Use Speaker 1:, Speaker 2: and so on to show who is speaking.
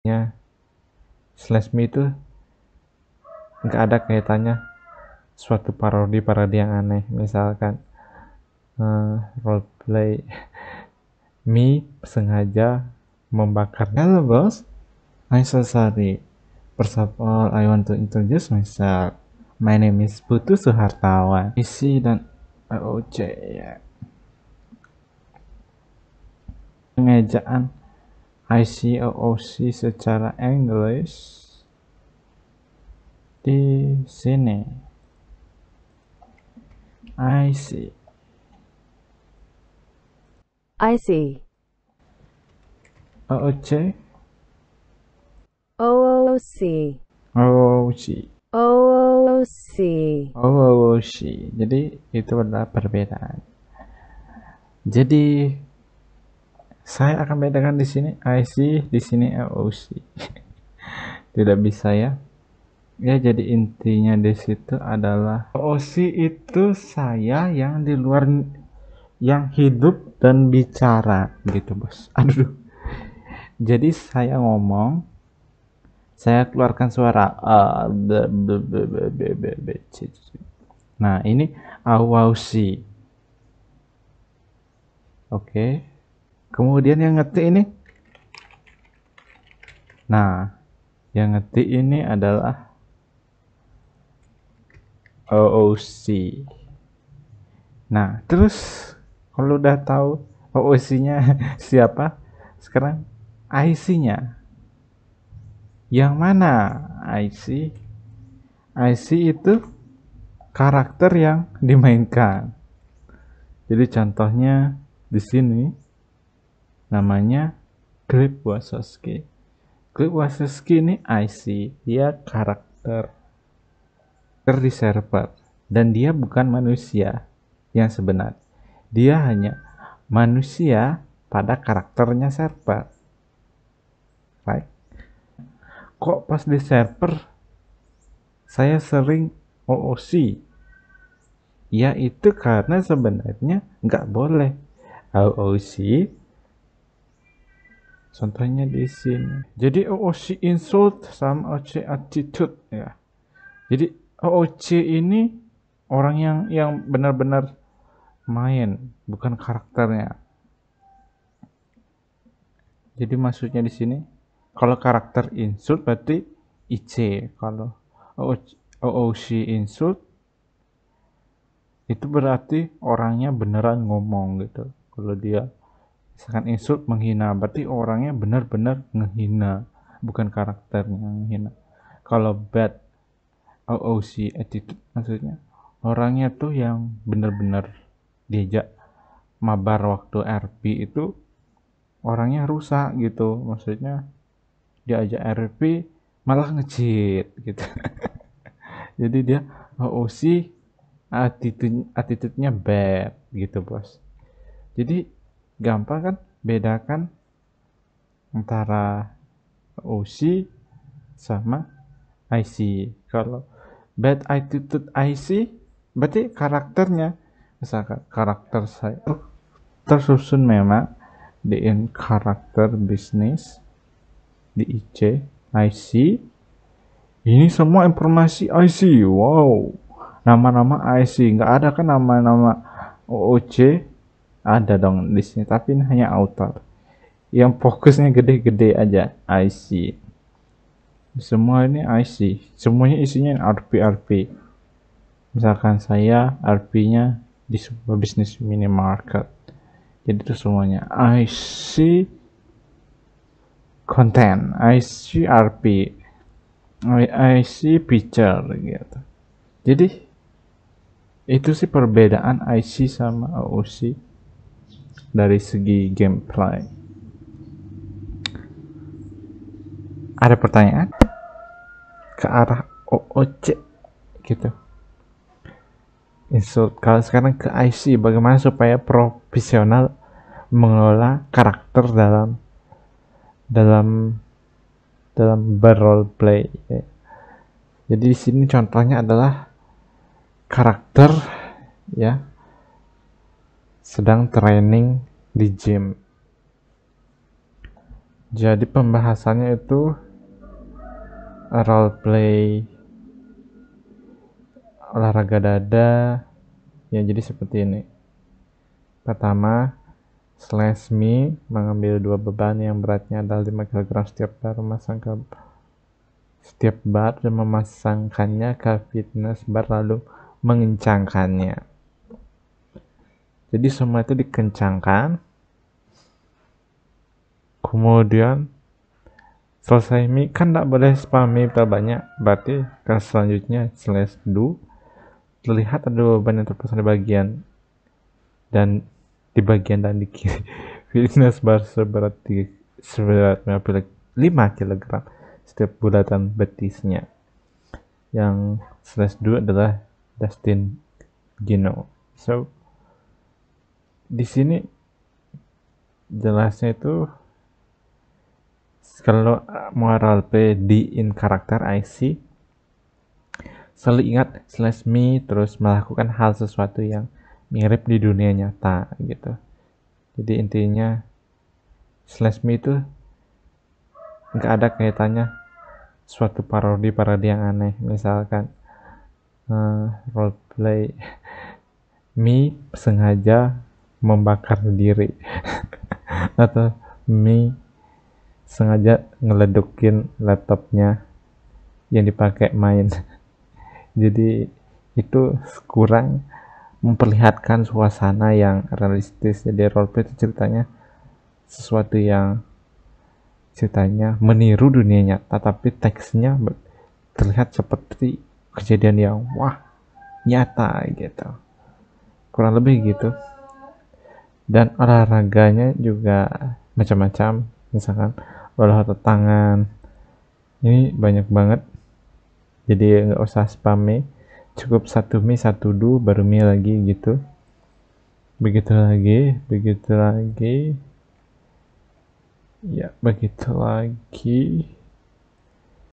Speaker 1: nya slash me itu nggak ada kaitannya suatu parodi parodi yang aneh misalkan uh, roleplay me sengaja membakar halo bos I'm so sorry first of all I want to introduce myself my name is Putu Suhartawan isi dan OOC ya pengejaan ICOOC secara English di sini I see I see OOC OOC OOC OOC OOC jadi itu adalah perbedaan jadi saya akan bedakan di sini IC, di sini LOC. Tidak bisa ya. Ya, jadi intinya di situ adalah LOC itu saya yang di luar yang hidup dan bicara gitu, Bos. Aduh. Jadi saya ngomong, saya keluarkan suara Nah, ini awasi. Oke. Okay kemudian yang ngetik ini nah yang ngetik ini adalah OOC nah terus kalau udah tahu OOC nya siapa sekarang IC nya yang mana IC IC itu karakter yang dimainkan jadi contohnya di sini namanya Grip wasoski Grip wasoski ini IC, dia karakter di server dan dia bukan manusia yang sebenarnya. Dia hanya manusia pada karakternya server. Right? Kok pas di server saya sering OOC? Ya itu karena sebenarnya nggak boleh OOC Contohnya di sini. Jadi OOC insult sama OOC attitude ya. Jadi OOC ini orang yang yang benar-benar main, bukan karakternya. Jadi maksudnya di sini kalau karakter insult berarti IC, kalau OOC, insult itu berarti orangnya beneran ngomong gitu. Kalau dia misalkan insult menghina berarti orangnya benar-benar menghina bukan karakternya menghina kalau bad OOC attitude maksudnya orangnya tuh yang benar-benar diajak mabar waktu RP itu orangnya rusak gitu maksudnya diajak RP malah ngecit gitu jadi dia OOC attitude attitude-nya bad gitu bos jadi gampang kan bedakan antara OC sama IC. Kalau bad attitude IC berarti karakternya misalkan karakter saya tersusun memang di in karakter bisnis di IC IC ini semua informasi IC wow nama-nama IC nggak ada kan nama-nama OOC ada dong di sini tapi ini hanya outer yang fokusnya gede-gede aja IC semua ini IC semuanya isinya RP RP misalkan saya RP nya di sebuah bisnis minimarket jadi itu semuanya IC Konten, IC RP IC picture gitu jadi itu sih perbedaan IC sama OC dari segi gameplay. Ada pertanyaan ke arah OOC gitu. Insult kalau sekarang ke IC bagaimana supaya profesional mengelola karakter dalam dalam dalam barrel play. Jadi di sini contohnya adalah karakter ya sedang training di gym. Jadi pembahasannya itu role play olahraga dada ya jadi seperti ini. Pertama, slash me mengambil dua beban yang beratnya adalah 5 kg setiap bar memasang ke setiap bar dan memasangkannya ke fitness bar lalu mengencangkannya. Jadi semua itu dikencangkan. Kemudian selesai mi kan tidak boleh spam mi banyak berarti ke selanjutnya slash do terlihat ada beban yang terpusat di bagian dan di bagian dan di kiri fitness bar seberat di, seberat 5 kg setiap bulatan betisnya yang slash 2 adalah Dustin Gino so di sini jelasnya itu kalau ah, moral P di in karakter IC selalu ingat slash me terus melakukan hal sesuatu yang mirip di dunia nyata gitu jadi intinya slash me itu nggak ada kaitannya suatu parodi parodi yang aneh misalkan uh, play me sengaja membakar diri atau Mi sengaja ngeledukin laptopnya yang dipakai main jadi itu kurang memperlihatkan suasana yang realistis jadi roleplay itu ceritanya sesuatu yang ceritanya meniru dunianya tetapi teksnya terlihat seperti kejadian yang wah nyata gitu kurang lebih gitu dan olahraganya juga macam-macam misalkan olahraga tangan ini banyak banget jadi nggak usah spam cukup satu mie satu do baru mie lagi gitu begitu lagi begitu lagi ya begitu lagi